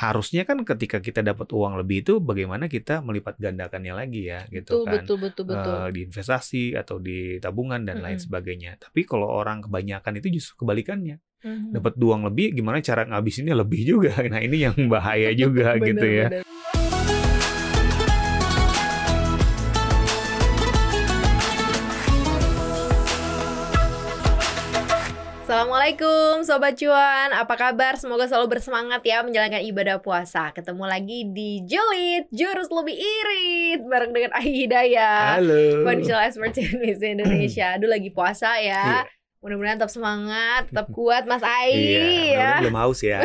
harusnya kan ketika kita dapat uang lebih itu bagaimana kita melipat gandakannya lagi ya gitu betul, kan betul betul eh, betul uh, di investasi atau di tabungan dan mm -hmm. lain sebagainya tapi kalau orang kebanyakan itu justru kebalikannya mm -hmm. dapat uang lebih gimana cara ngabisinnya lebih juga nah ini yang bahaya juga gitu ya bener. Assalamualaikum Sobat Cuan, apa kabar? Semoga selalu bersemangat ya menjalankan ibadah puasa Ketemu lagi di Jelit Jurus Lebih Irit Bareng dengan Ayi Hidayah Halo Financial Expert Miss Indonesia Aduh lagi puasa ya yeah. Mudah-mudahan tetap semangat, tetap kuat Mas Ai iya, ya. belum haus ya.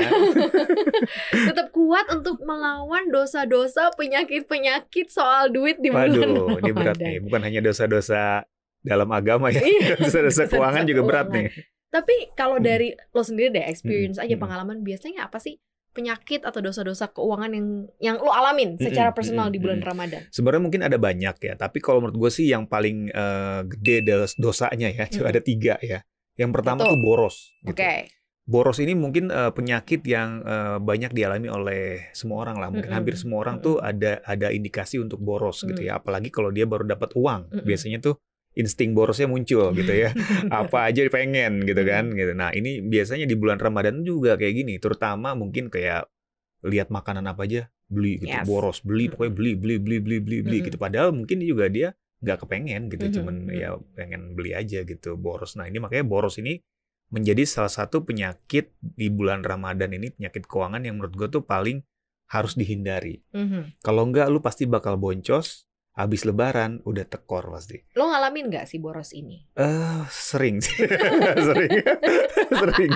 tetap kuat untuk melawan dosa-dosa, penyakit-penyakit soal duit di bulan Waduh, ini berat nih. Bukan hanya dosa-dosa dalam agama ya. Iya. dosa-dosa keuangan juga berat nih. Tapi kalau hmm. dari lo sendiri deh experience hmm. aja hmm. pengalaman biasanya apa sih penyakit atau dosa-dosa keuangan yang yang lo alamin hmm, secara hmm, personal -hmm. di bulan Ramadan? Sebenarnya mungkin ada banyak ya, tapi kalau menurut gue sih yang paling uh, gede dosanya ya, mm -hmm. ada tiga ya. Yang pertama Betul. Gitu? tuh boros. Gitu. Oke. Okay. Boros ini mungkin uh, penyakit yang uh, banyak dialami oleh semua orang lah, mungkin mm -hmm. hampir semua orang mm -hmm. tuh ada ada indikasi untuk boros mm -hmm. gitu ya, apalagi kalau dia baru dapat uang, mm -hmm. biasanya tuh insting borosnya muncul gitu ya. Apa aja pengen gitu kan hmm. gitu. Nah, ini biasanya di bulan Ramadan juga kayak gini, terutama mungkin kayak lihat makanan apa aja beli gitu, yes. boros, beli hmm. pokoknya beli beli beli beli beli beli mm-hmm. gitu. Padahal mungkin juga dia nggak kepengen gitu, mm-hmm. cuman hmm, ya pengen beli aja gitu boros. Nah, ini makanya boros ini menjadi salah satu penyakit di bulan Ramadan ini penyakit keuangan yang menurut gue tuh paling harus dihindari. Mm-hmm. Kalau nggak lu pasti bakal boncos, abis lebaran udah tekor pasti. Lo ngalamin gak sih boros ini? Eh uh, sering sih. sering. sering.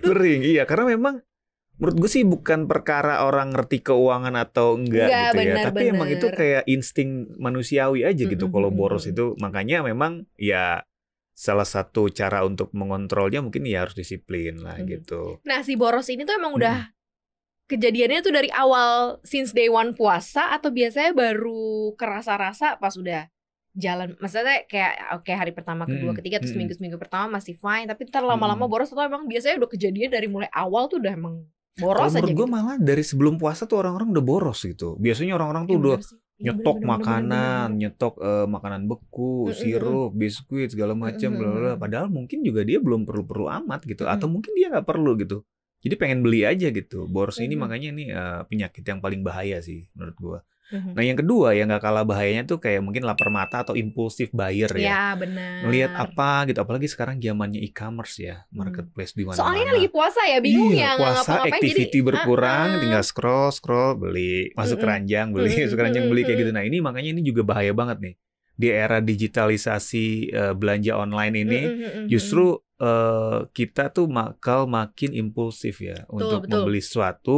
sering. Iya, karena memang menurut gue sih bukan perkara orang ngerti keuangan atau enggak, enggak gitu bener, ya. Tapi bener. emang itu kayak insting manusiawi aja gitu mm -hmm. kalau boros itu. Makanya memang ya salah satu cara untuk mengontrolnya mungkin ya harus disiplin lah hmm. gitu. Nah si boros ini tuh emang udah hmm kejadiannya tuh dari awal since day one puasa atau biasanya baru kerasa-rasa pas udah jalan maksudnya kayak oke okay, hari pertama kedua hmm, ketiga terus hmm. minggu pertama masih fine tapi ntar lama-lama hmm. boros atau emang biasanya udah kejadian dari mulai awal tuh udah emang boros Kalo aja gue gitu. malah dari sebelum puasa tuh orang-orang udah boros gitu biasanya orang-orang tuh ya, udah iya, nyetok bener, bener, makanan, bener, nyetok uh, makanan beku, sirup, biskuit segala macam, padahal mungkin juga dia belum perlu-perlu amat gitu, atau mungkin dia nggak perlu gitu. Jadi pengen beli aja gitu. Boros mm -hmm. ini mhm. makanya ini uh, penyakit yang paling bahaya sih menurut gua. Mm-hmm. Nah yang kedua yang gak kalah bahayanya tuh kayak mungkin lapar mata atau impulsif buyer ya. Ya benar. Melihat apa gitu, apalagi sekarang zamannya e-commerce ya, hmm. marketplace di mana. mana Soalnya lagi puasa ya, bingung iya, ya. Puasa, activity jadi, berkurang, uh-uh. tinggal scroll scroll beli, masuk mm-hmm. keranjang beli, mm masuk keranjang beli kayak gitu. Mhm. Nah ini makanya ini juga bahaya banget nih di era digitalisasi uh, belanja online ini mm -hmm. justru uh, kita tuh makal makin impulsif ya betul, untuk betul. membeli sesuatu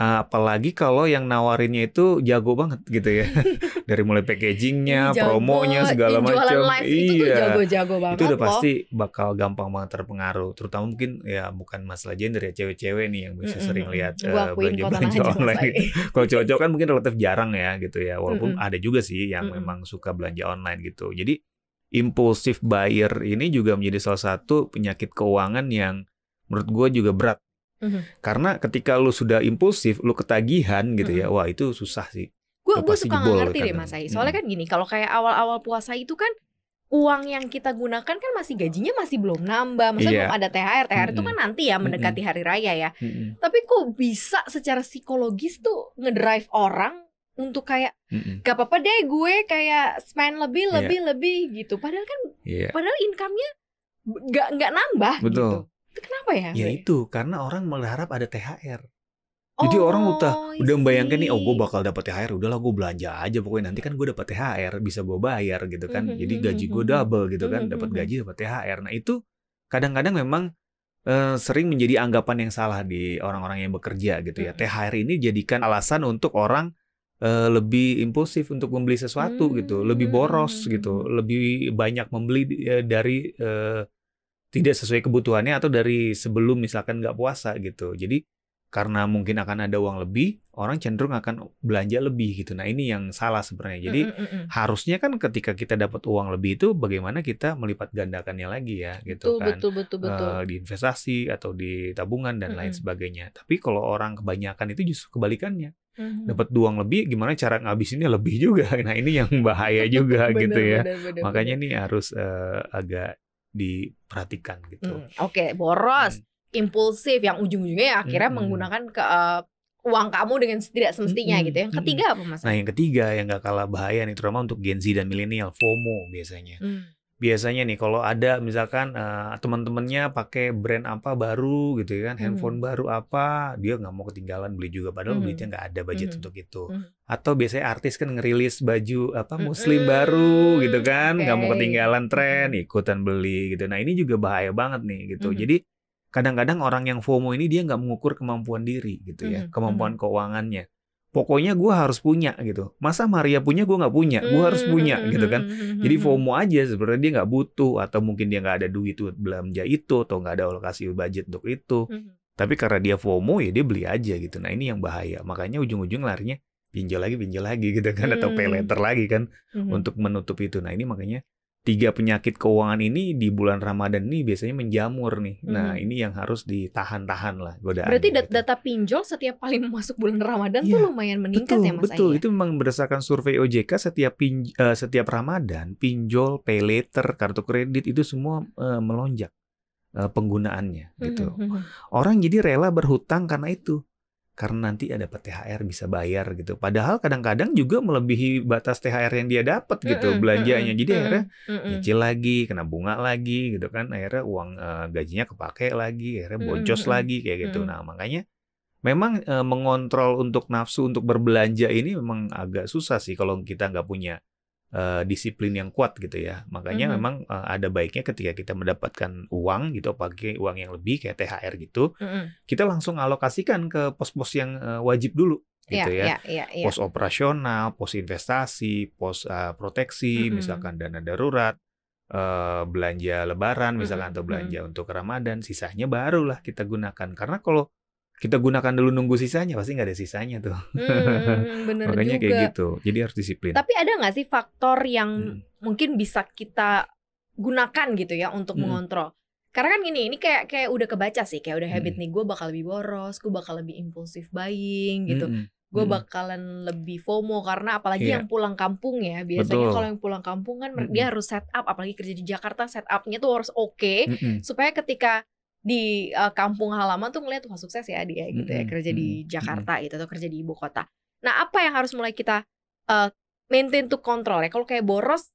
Ah, apalagi kalau yang nawarinnya itu jago banget gitu ya dari mulai packagingnya jago, promonya segala macam iya jago -jago banget itu udah pasti bakal gampang banget terpengaruh terutama mungkin ya bukan masalah gender ya cewek-cewek nih yang bisa mm -hmm. sering lihat belanja belanja online gitu. kalau cowok-cowok kan mungkin relatif jarang ya gitu ya walaupun mm -hmm. ada juga sih yang mm -hmm. memang suka belanja online gitu jadi impulsif buyer ini juga menjadi salah satu penyakit keuangan yang menurut gue juga berat Mm-hmm. Karena ketika lu sudah impulsif, lu ketagihan gitu ya, mm-hmm. ya, wah itu susah sih. Gue gue suka gak ngerti deh Mas Ai. Soalnya kan gini, kalau kayak awal-awal puasa itu kan uang yang kita gunakan kan masih gajinya masih belum nambah, maksudnya yeah. belum ada THR. THR mm-hmm. itu kan nanti ya mendekati mm-hmm. hari raya ya. Mm-hmm. Tapi kok bisa secara psikologis tuh ngedrive orang untuk kayak mm-hmm. gak apa-apa deh gue kayak spend lebih iya. lebih yeah. lebih gitu. Padahal kan yeah. padahal income-nya gak nggak nambah Betul. gitu. Itu kenapa ya? Ya itu karena orang berharap ada THR. Jadi oh, orang udah oh, udah membayangkan nih, oh gue bakal dapat THR, udahlah gue belanja aja pokoknya nanti kan gue dapat THR bisa gue bayar gitu kan. Mhm, Jadi mhm, gaji gue mhm, double gitu kan, dapat gaji dapat THR. Nah itu kadang-kadang memang uh, sering menjadi anggapan yang salah di orang-orang yang bekerja gitu ya. THR ini jadikan alasan untuk orang uh, lebih impulsif untuk membeli sesuatu gitu, lebih hmm, boros gitu, hmm. lebih banyak membeli uh, dari uh, tidak sesuai kebutuhannya atau dari sebelum misalkan nggak puasa gitu. Jadi karena mungkin akan ada uang lebih, orang cenderung akan belanja lebih gitu. Nah, ini yang salah sebenarnya. Jadi mm, mm, harusnya kan ketika kita dapat uang lebih itu bagaimana kita melipat gandakannya lagi ya gitu betul, kan. Betul betul betul. Uh, di investasi atau di tabungan dan mm, lain sebagainya. Tapi kalau orang kebanyakan itu justru kebalikannya. Mm-hmm. Dapat uang lebih gimana cara ngabisinnya lebih juga. Nah, ini yang bahaya juga bener, gitu ya. Bener, bener, Makanya bener. nih harus uh, agak diperhatikan gitu. Hmm, Oke, okay, boros, hmm. impulsif yang ujung-ujungnya ya akhirnya hmm. menggunakan ke uh, uang kamu dengan tidak semestinya hmm. gitu. Ya. Yang hmm. ketiga hmm. apa Mas? Nah, yang ketiga yang gak kalah bahaya nih terutama untuk Gen Z dan milenial, FOMO biasanya. Hmm biasanya nih kalau ada misalkan uh, teman-temannya pakai brand apa baru gitu kan kan handphone hmm. baru apa dia nggak mau ketinggalan beli juga padahal mm. duitnya nggak ada budget mm. untuk itu mm. atau biasanya artis kan ngerilis baju apa hmm. muslim mm. baru gitu hmm. kan nggak okay. mau ketinggalan tren ikutan beli gitu nah ini juga bahaya banget nih gitu mm. jadi kadang-kadang orang yang FOMO ini dia nggak mengukur kemampuan diri gitu ya mm. kemampuan mm. keuangannya pokoknya gue harus punya gitu masa Maria punya gue nggak punya gue harus hmm, punya hmm, gitu hmm, kan jadi FOMO aja sebenarnya dia nggak butuh atau mungkin dia nggak ada duit buat belanja itu atau nggak ada alokasi budget untuk itu tapi karena dia FOMO ya dia beli aja gitu nah ini yang bahaya makanya ujung-ujung larinya pinjol lagi pinjol lagi gitu kan atau pay later lagi kan untuk menutup itu nah ini makanya tiga penyakit keuangan ini di bulan Ramadan ini biasanya menjamur nih. Nah, hmm. Nah, ini yang harus ditahan-tahan lah godaan. Berarti gitu. data pinjol setiap kali masuk bulan Ramadan ya, tuh iya, lumayan meningkat betul, ya Mas Betul, Aya? itu memang berdasarkan survei OJK setiap pin, uh, eh, setiap Ramadan pinjol, pay later, kartu kredit itu semua uh, melonjak uh, penggunaannya gitu. Hmm, hmm, hmm, hmm. Orang jadi rela berhutang karena itu karena nanti ada dapat THR bisa bayar gitu. Padahal kadang-kadang juga melebihi batas THR yang dia dapat gitu mm -mm, belanjanya. Jadi mm -mm, akhirnya mm -mm. nyicil lagi, kena bunga lagi gitu kan. Akhirnya uang uh, gajinya kepake lagi, akhirnya boncos mm -mm, lagi kayak gitu. Mm -mm. Nah, makanya memang e, mengontrol untuk nafsu untuk berbelanja ini memang agak susah sih kalau kita nggak punya uh, disiplin yang kuat gitu ya. Makanya mm -hmm. memang uh, ada baiknya ketika kita mendapatkan uang gitu, pakai uang yang lebih kayak THR gitu, mm -hmm. kita langsung alokasikan ke pos-pos yang uh, wajib dulu gitu yeah, ya. Yeah, yeah, yeah. Pos operasional, pos investasi, pos uh, proteksi, mm -hmm. misalkan dana darurat, uh, belanja lebaran misalkan mm -hmm. atau belanja mm -hmm. untuk Ramadan, sisanya barulah kita gunakan. Karena kalau kita gunakan dulu nunggu sisanya pasti nggak ada sisanya tuh. Hmm, hmm, hmm bener Makanya juga. kayak gitu. Jadi harus disiplin. Tapi ada nggak sih faktor yang hmm. mungkin bisa kita gunakan gitu ya untuk hmm. mengontrol? Karena kan gini, ini kayak kayak udah kebaca sih, kayak udah hmm. habit hmm. nih gue bakal lebih boros, gue bakal lebih impulsif buying gitu. Hmm. Gue hmm. bakalan lebih FOMO karena apalagi yeah. yang pulang kampung ya. Biasanya kalau yang pulang kampung kan hmm. dia harus setup, apalagi kerja di Jakarta, setupnya tuh harus oke okay, hmm. supaya ketika di uh, kampung halaman tuh ngeliat wah sukses ya dia hmm, gitu ya hmm, kerja di hmm, Jakarta gitu atau kerja di ibu kota. Nah apa yang harus mulai kita uh, maintain to kontrol ya? Kalau kayak boros,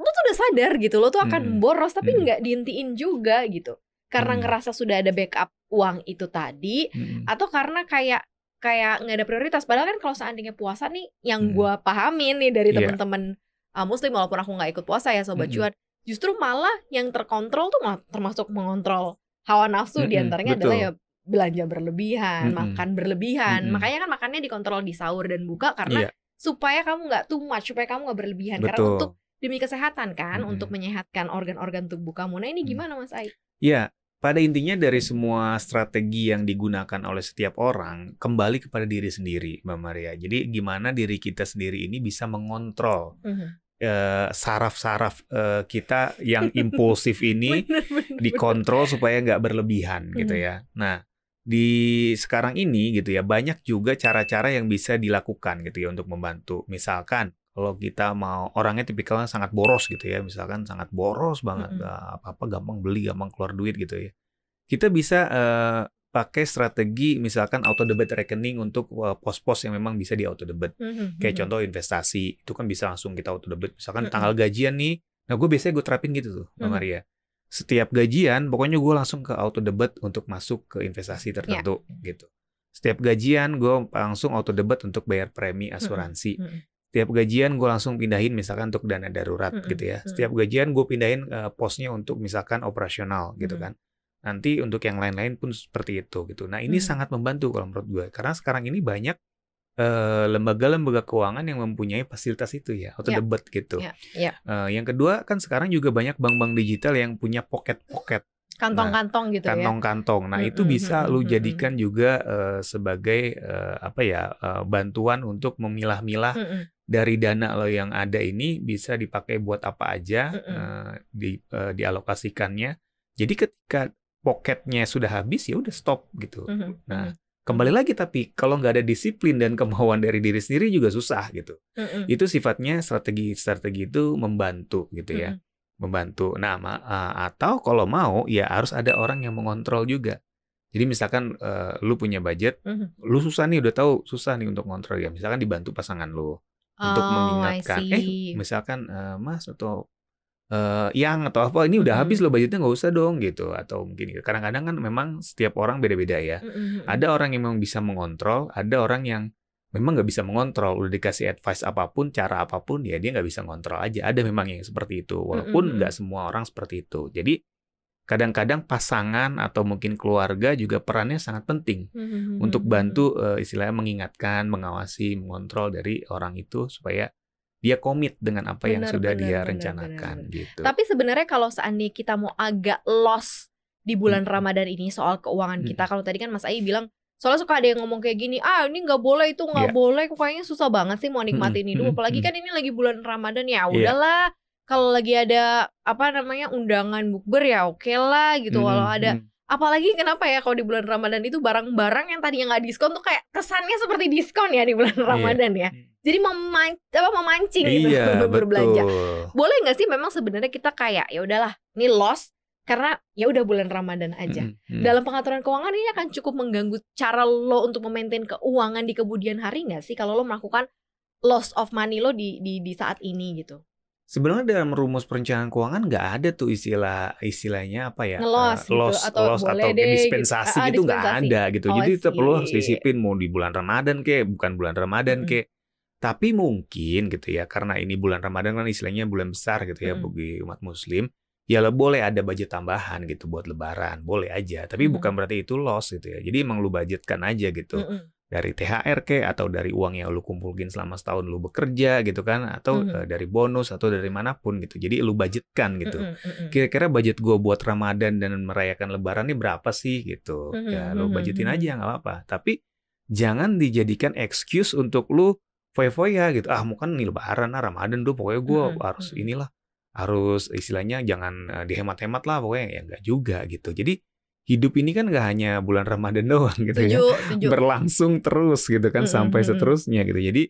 lo tuh udah sadar gitu lo tuh akan boros tapi nggak diintiin juga gitu. Karena ngerasa sudah ada backup uang itu tadi atau karena kayak kayak nggak ada prioritas. Padahal kan kalau seandainya puasa nih yang gue pahamin nih dari iya. temen-temen yeah. uh, muslim walaupun aku nggak ikut puasa ya sobat cuan. Justru malah yang terkontrol tuh termasuk mengontrol hawa nafsu mm-hmm, diantaranya betul. adalah ya belanja berlebihan, mm-hmm. makan berlebihan. Mm-hmm. Makanya kan makannya dikontrol di sahur dan buka karena yeah. supaya kamu nggak too supaya kamu nggak berlebihan. Betul. Karena untuk demi kesehatan kan, mm-hmm. untuk menyehatkan organ-organ tubuh kamu. Nah ini mm. gimana Mas Aik? Iya, pada intinya dari semua strategi yang digunakan oleh setiap orang kembali kepada diri sendiri, Mbak Maria. Jadi gimana diri kita sendiri ini bisa mengontrol uh-huh. Eh, saraf-saraf uh, uh, kita yang impulsif ini bener, bener, dikontrol bener. supaya nggak berlebihan gitu hmm. gitu ya. Nah di sekarang ini gitu ya banyak juga cara-cara yang bisa dilakukan gitu ya untuk membantu. Misalkan kalau kita mau orangnya tipikalnya sangat boros gitu ya, misalkan sangat boros banget hmm. Eh, apa-apa hmm. gampang beli, gampang keluar duit gitu ya. Kita bisa uh, pakai strategi misalkan auto debit rekening untuk pos-pos yang memang bisa di auto debit. Mm-hmm. Hmm, Kayak hmm. contoh investasi itu kan bisa langsung kita auto debit. Misalkan mm-hmm. tanggal hmm. gajian nih, nah gue biasanya gue terapin gitu tuh, mm-hmm. Maria. Setiap gajian, pokoknya gue langsung ke auto debit untuk masuk ke investasi ya. tertentu yeah. gitu. Setiap gajian gue langsung auto debit untuk bayar premi asuransi. Mm-hmm. Setiap gajian gue langsung pindahin misalkan untuk dana darurat mm-hmm. gitu ya. Setiap gajian gue pindahin uh, posnya untuk misalkan operasional mm-hmm. gitu kan Nanti untuk yang lain-lain pun seperti itu gitu. Nah ini hmm. sangat membantu kalau menurut gue karena sekarang ini banyak lembaga eh, lembaga-lembaga keuangan yang mempunyai fasilitas itu ya atau yeah. debit gitu. Yeah. Ya, ya. Yeah. Uh, yang kedua kan sekarang juga banyak bank-bank digital yang punya pocket-pocket nah, kantong-kantong nah, gitu kantong-kantong. ya. Kantong-kantong. Nah, itu hmm, bisa hmm, lu hmm, jadikan juga uh, sebagai uh, apa ya, uh, bantuan untuk memilah-milah dari dana lo yang ada ini bisa dipakai buat apa aja mm-hmm. uh, di uh, dialokasikannya. Jadi ketika poketnya sudah habis ya udah stop gitu. Mm -hmm. Nah, mhm. kembali lagi tapi kalau nggak ada disiplin dan kemauan dari diri sendiri juga susah gitu. Mm -hmm. Itu sifatnya strategi-strategi itu membantu gitu ya. Mm -hmm. Membantu. Nah, atau kalau mau ya harus ada orang yang mengontrol juga. Jadi misalkan uh, lu punya budget, mm -hmm. lu susah nih udah tahu susah nih untuk kontrol ya. Misalkan dibantu pasangan lu untuk oh, mengingatkan, eh misalkan uh, Mas atau uh, yang atau apa ini udah mm -hmm. habis loh budgetnya nggak usah dong gitu atau mungkin gitu. kadang-kadang kan memang setiap orang beda-beda ya mm -hmm. ada orang yang memang bisa mengontrol ada orang yang memang nggak bisa mengontrol udah dikasih advice apapun cara apapun ya dia nggak bisa ngontrol aja ada memang yang seperti itu hmm, walaupun nggak mm -hmm. semua orang seperti itu jadi kadang-kadang pasangan atau mungkin keluarga juga perannya sangat penting mm-hmm. untuk bantu uh, istilahnya mengingatkan, mengawasi, mengontrol dari orang itu supaya dia komit dengan apa bener, yang sudah bener, dia bener, rencanakan bener, bener. gitu. Tapi sebenarnya kalau seandainya kita mau agak loss di bulan hmm. Ramadan ini soal keuangan hmm. kita, kalau tadi kan Mas Ayi bilang soalnya suka ada yang ngomong kayak gini, ah ini nggak boleh itu nggak yeah. boleh, kok kayaknya susah banget sih mau nikmatin hmm. apalagi kan ini lagi bulan Ramadan ya iya. udahlah. Yeah. Kalau lagi ada apa namanya undangan bukber ya oke okay lah gitu. Hmm. Kalau ada hmm. Apalagi kenapa ya kalau di bulan Ramadan itu barang-barang yang tadi yang nggak diskon tuh kayak kesannya seperti diskon ya di bulan iya. Ramadan yeah. ya jadi meman apa memancing gitu iya, berbelanja boleh nggak sih memang sebenarnya kita kayak ya udahlah ini loss karena ya udah bulan Ramadan aja. Hmm, hmm. Dalam pengaturan keuangan ini akan cukup mengganggu cara lo untuk memaintain keuangan di kemudian hari nggak sih kalau lo melakukan loss of money lo di di, di saat ini gitu. Sebenarnya dalam rumus perencanaan keuangan nggak ada tuh istilah istilahnya apa ya eh, gitu, loss uh, loss gitu, atau loss atau deh, gitu. dispensasi ah, ah, gitu nggak ada gitu. Oh, Jadi tetap perlu harus disiplin mau di bulan Ramadan ke bukan bulan Ramadan hmm. ke tapi mungkin gitu ya karena ini bulan Ramadan kan istilahnya bulan besar gitu ya hmm. bagi umat muslim, ya lo boleh ada budget tambahan gitu buat lebaran, boleh aja. Tapi hmm. bukan berarti itu loss gitu ya. Jadi emang lu budgetkan aja gitu. Hmm. Dari THR ke atau dari uang yang lo kumpulin selama setahun lo bekerja gitu kan atau hmm. dari bonus atau dari manapun gitu. Jadi lu budgetkan gitu. Kira-kira budget gua buat Ramadan dan merayakan lebaran ini berapa sih gitu. Ya lu budgetin aja gak apa-apa. Tapi jangan dijadikan excuse untuk lu foya-foya gitu ah mungkin kan nih lebaran ah ramadan tuh pokoknya gue hmm. harus inilah harus istilahnya jangan uh, dihemat-hemat lah pokoknya ya enggak juga gitu jadi hidup ini kan gak hanya bulan Ramadan doang gitu tujuh, ya Tujuh. berlangsung terus gitu kan -hmm. sampai seterusnya gitu jadi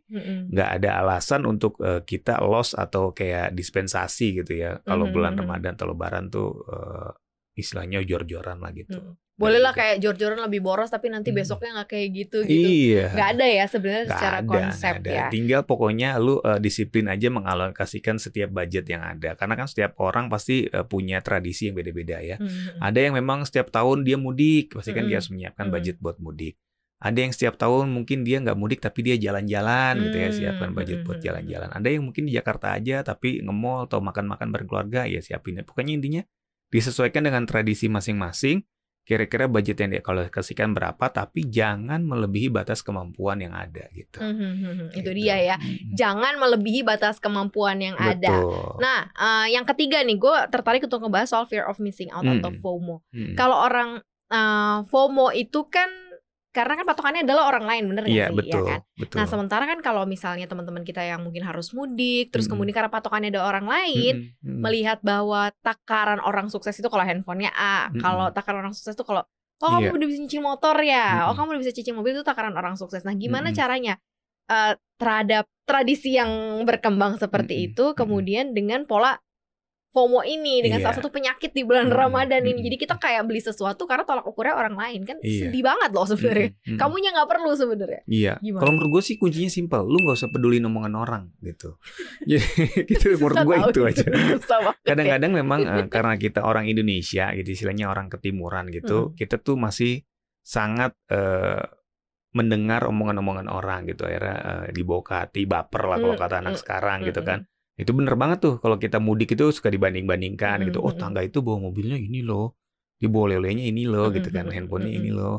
nggak -hmm. ada alasan untuk uh, kita loss atau kayak dispensasi gitu ya kalau -hmm. bulan Ramadan atau Lebaran tuh uh, istilahnya jor-joran lah gitu -hmm. Boleh lah kayak jor-joran lebih boros tapi nanti hmm. besoknya nggak kayak gitu gitu. Iya. Gak ada ya sebenarnya secara ada, konsep ada. ya. Tinggal pokoknya lu uh, disiplin aja mengalokasikan setiap budget yang ada. Karena kan setiap orang pasti uh, punya tradisi yang beda-beda ya. Hmm, hmm, hmm. Ada yang memang setiap tahun dia mudik, pasti kan hmm. dia harus menyiapkan hmm. budget buat mudik. Ada yang setiap tahun mungkin dia nggak mudik tapi dia jalan-jalan hmm. gitu ya siapkan hmm, budget buat jalan-jalan. Ada yang mungkin di Jakarta aja tapi ngemol mall atau makan-makan berkeluarga ya siapin. Pokoknya intinya disesuaikan dengan tradisi masing-masing kira-kira budget yang kasihkan berapa tapi jangan melebihi batas kemampuan yang ada gitu. mm hmm, hmm, hmm, hmm. gitu. itu dia ya. Mm-hmm. Jangan melebihi batas kemampuan yang Betul. ada. Nah, uh, yang ketiga nih gue tertarik untuk ngebahas soal fear of missing out mm-hmm. atau FOMO. Mm-hmm. Kalau orang uh, FOMO itu kan karena kan patokannya adalah orang lain bener yeah, sih iya betul, ya kan betul. nah sementara kan kalau misalnya teman-teman kita yang mungkin harus mudik terus mm. kemudian karena patokannya ada orang lain mm. -hmm. melihat bahwa takaran orang sukses itu kalau handphonenya A mm. kalau takaran orang sukses itu kalau oh kamu iya. udah bisa cicil motor ya mm. oh kamu udah bisa cuci mobil itu takaran orang sukses nah gimana mm. caranya uh, terhadap tradisi yang berkembang seperti mm. itu kemudian dengan pola FOMO ini dengan yeah. salah satu penyakit di bulan mm. Ramadan ini. Hmm. Jadi kita kayak beli sesuatu karena tolak ukurnya orang lain kan yeah. sedih banget loh sebenarnya. Mm. hmm Kamunya nggak perlu sebenarnya. Iya. Kalau menurut gue sih kuncinya simpel, lu nggak usah peduli omongan orang gitu. Jadi gitu menurut gue itu aja. Kadang-kadang memang uh, karena kita orang Indonesia gitu istilahnya orang ketimuran gitu, mm. kita tuh masih sangat uh, mendengar omongan-omongan orang gitu akhirnya uh, dibawa ke hati baper lah kalau hmm, kata anak sekarang gitu kan itu bener banget tuh kalau kita mudik itu suka dibanding-bandingkan mm-hmm. gitu. Hmm, oh, hmm, tangga hmm. itu bawa mobilnya ini loh. Di bawa lelenya ini loh gitu kan, handphonenya mm-hmm. ini loh.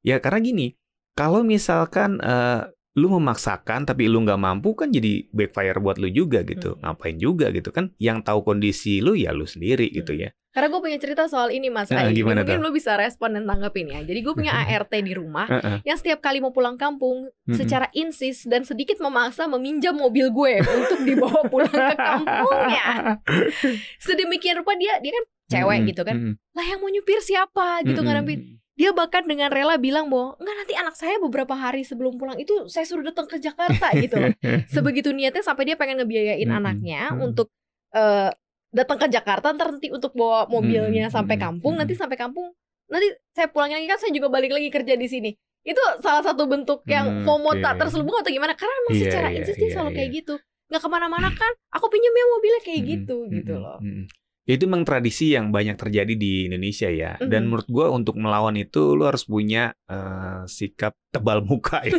Ya karena gini, kalau misalkan uh, lu memaksakan tapi lu nggak mampu kan jadi backfire buat lu juga gitu. Hmm. Ngapain juga gitu kan? Yang tahu kondisi lu ya lu sendiri gitu hmm. gitu ya. Karena gue punya cerita soal ini Mas nah, Ai. Gimana Mungkin lu bisa respon dan tanggapin ya. Jadi gue punya ART di rumah yang setiap kali mau pulang kampung secara insis dan sedikit memaksa meminjam mobil gue untuk dibawa pulang ke kampungnya. Sedemikian rupa dia dia kan cewek gitu kan. Lah yang mau nyupir siapa gitu ngarepin dia bahkan dengan rela bilang bahwa enggak nanti anak saya beberapa hari sebelum pulang itu saya suruh datang ke Jakarta gitu loh. Sebegitu niatnya sampai dia pengen ngebiayain hmm. anaknya hmm. untuk uh, datang ke Jakarta nanti untuk bawa mobilnya hmm. sampai kampung nanti sampai kampung nanti saya pulang lagi kan saya juga balik lagi kerja di sini itu salah satu bentuk yang mm, FOMO okay. tak terselubung atau gimana karena emang yeah, secara yeah, insistif yeah, selalu yeah. kayak iya. gitu nggak kemana-mana kan aku pinjam ya mobilnya kayak hmm, gitu hmm, gitu loh hmm itu memang tradisi yang banyak terjadi di Indonesia ya. Mm-hmm. Dan menurut gue untuk melawan itu lu harus punya uh, sikap tebal muka ya.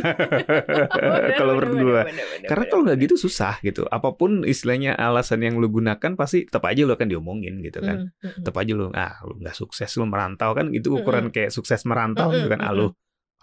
kalau menurut gue. Karena kalau nggak gitu susah gitu. Apapun istilahnya alasan yang lu gunakan pasti tetap aja lu akan diomongin gitu kan. Mm-hmm. Tetap aja lu ah lu nggak sukses lu merantau kan itu ukuran mm-hmm. kayak sukses merantau mm-hmm. gitu kan. Ah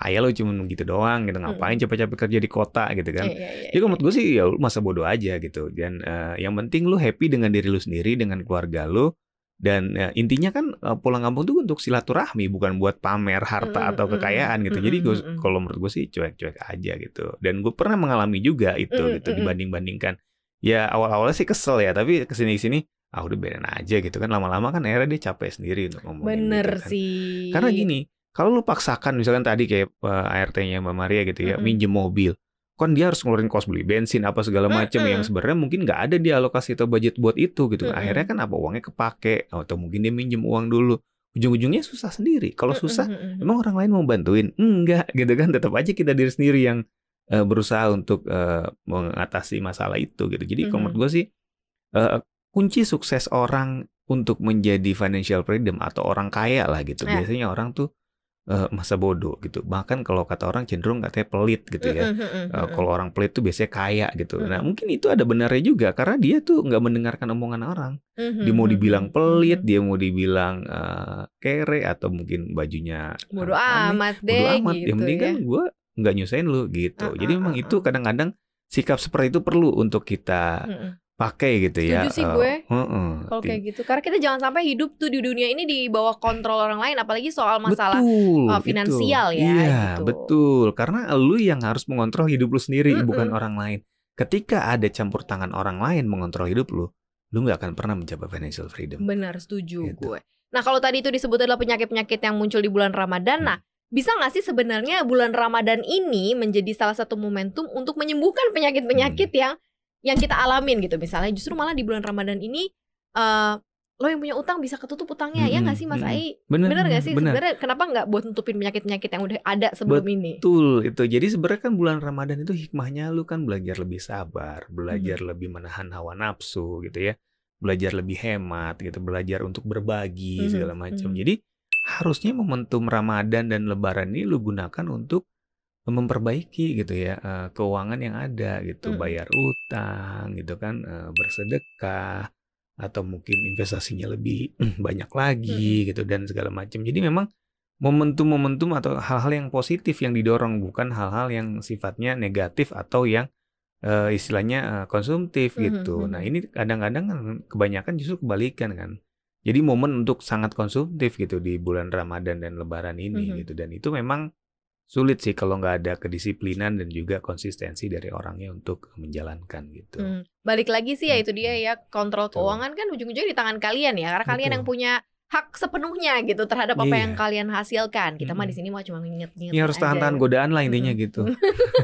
ayah lo cuma begitu doang gitu ngapain capek-capek kerja di kota gitu kan yeah, yeah, yeah, jadi menurut gue sih ya lu masa bodoh aja gitu dan uh, yang penting lu happy dengan diri lu sendiri dengan keluarga lu dan uh, intinya kan eh, pulang kampung tuh untuk silaturahmi bukan buat pamer harta atau kekayaan gitu jadi kalau menurut gue sih cuek-cuek aja gitu dan gue pernah mengalami juga itu gitu dibanding-bandingkan ya awal-awalnya sih kesel ya tapi kesini kesini ah udah beda aja gitu kan lama-lama kan era dia capek sendiri untuk ngomongin gitu bener gitu, kan. sih karena gini kalau lu paksakan misalkan tadi kayak uh, eh, ART-nya Mbak Maria gitu ya, mm -hmm. minjem mobil. Kan dia harus ngeluarin kos beli bensin apa segala macam mm -hmm. yang sebenarnya mungkin nggak ada di alokasi atau budget buat itu gitu. Mm -hmm. Akhirnya kan apa uangnya kepake atau mungkin dia minjem uang dulu. Ujung-ujungnya susah sendiri. Kalau susah, mm -hmm. emang orang lain mau bantuin? Enggak gitu kan. Tetap aja kita diri sendiri yang uh, berusaha untuk uh, mengatasi masalah itu gitu. Jadi mm -hmm. menurut gue sih uh, kunci sukses orang untuk menjadi financial freedom atau orang kaya lah gitu. Nah. Biasanya orang tuh uh, masa bodoh gitu. Bahkan kalau kata orang cenderung katanya pelit gitu ya. Uh, kalau orang pelit tuh biasanya kaya gitu. Nah mungkin itu ada benarnya juga karena dia tuh nggak mendengarkan omongan orang. Mm-hmm, dia mau mm-hmm, dibilang mm-hmm. pelit, dia mau dibilang uh, kere atau mungkin bajunya bodoh amat deh. Bodo amat. Ya, gitu, yang penting kan ya. kan gue nggak nyusahin lu gitu. Jadi memang itu kadang-kadang sikap seperti itu perlu untuk kita pakai gitu Setuju ya. Setuju sih eh, gue. Uh, uh, uh, Kalau kayak gitu, karena kita jangan sampai hidup tuh di dunia ini di bawah kontrol orang lain, apalagi soal masalah betul, uh, finansial betul. ya. Iya gitu. betul, karena lu yang harus mengontrol hidup lu sendiri, mm hmm bukan orang lain. Ketika ada campur tangan orang lain mengontrol hidup lu, lu nggak akan pernah mencapai financial freedom. Benar, setuju gitu. gue. Nah kalau tadi itu disebut adalah penyakit-penyakit yang muncul di bulan Ramadan, hmm. nah bisa nggak sih sebenarnya bulan Ramadan ini menjadi salah satu momentum untuk menyembuhkan penyakit-penyakit hmm. yang yang kita alamin gitu misalnya justru malah di bulan Ramadan ini uh, lo yang punya utang bisa ketutup utangnya hmm, ya nggak sih Mas hmm. Ai? Bener, bener gak sih sebenarnya kenapa nggak buat nutupin penyakit-penyakit yang udah ada sebelum Betul, ini? Betul itu. Jadi sebenarnya kan bulan Ramadan itu hikmahnya lo kan belajar lebih sabar, belajar hmm. lebih menahan hawa nafsu gitu ya, belajar lebih hemat gitu, belajar untuk berbagi segala macam. Hmm. Jadi harusnya momentum Ramadan dan Lebaran ini lo gunakan untuk memperbaiki gitu ya eh, keuangan yang ada gitu, hmm. bayar utang gitu kan, eh, bersedekah atau mungkin investasinya lebih banyak lagi hmm, hmm. gitu dan segala macam. Jadi memang momentum-momentum atau hal-hal yang positif yang didorong bukan hal-hal yang sifatnya negatif atau yang uh, istilahnya uh, konsumtif hmm, hmm gitu. Hmm, nah ini kadang-kadang kan kebanyakan justru kebalikan kan. Jadi momen untuk sangat konsumtif gitu di bulan Ramadan dan Lebaran ini hmm gitu dan itu memang sulit sih kalau nggak ada kedisiplinan dan juga konsistensi dari orangnya untuk menjalankan gitu. Hmm. Balik lagi sih ya hmm, itu dia hmm. ya kontrol keuangan kan ujung-ujungnya di tangan kalian ya karena kalian yang punya hak sepenuhnya gitu terhadap apa yeah. yang iya. kalian hasilkan. Kita -hmm. mah di hmm. sini mau cuma nginget-nginget. Ya, harus tahan-tahan godaan lah intinya -hmm. gitu.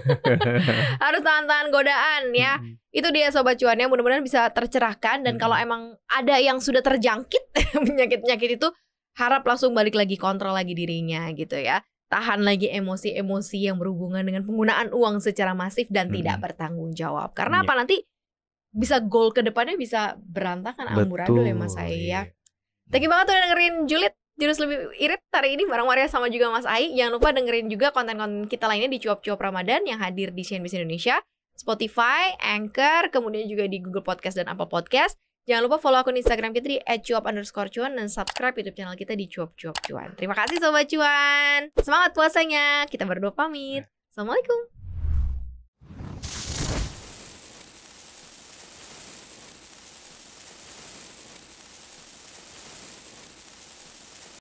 harus tahan-tahan godaan ya. -hmm. Itu dia sobat cuannya mudah-mudahan bisa tercerahkan dan -hmm. kalau emang ada yang sudah terjangkit penyakit-penyakit itu harap langsung balik lagi kontrol lagi dirinya gitu ya tahan lagi emosi-emosi yang berhubungan dengan penggunaan uang secara masif dan hmm. tidak bertanggung jawab. Karena iya. apa nanti bisa goal ke depannya bisa berantakan amburadul ya Mas Ai ya. Iya. Thank you banget udah dengerin Julit Jurus Lebih Irit hari ini bareng Maria sama juga Mas Ai. Jangan lupa dengerin juga konten-konten kita lainnya di Cuap-Cuap Ramadan yang hadir di CNBC Indonesia, Spotify, Anchor, kemudian juga di Google Podcast dan Apple Podcast. Jangan lupa follow akun Instagram kita di underscore cuan dan subscribe YouTube channel kita di cuap cuap cuan. Terima kasih sobat cuan. Semangat puasanya. Kita berdua pamit. Iya. Assalamualaikum.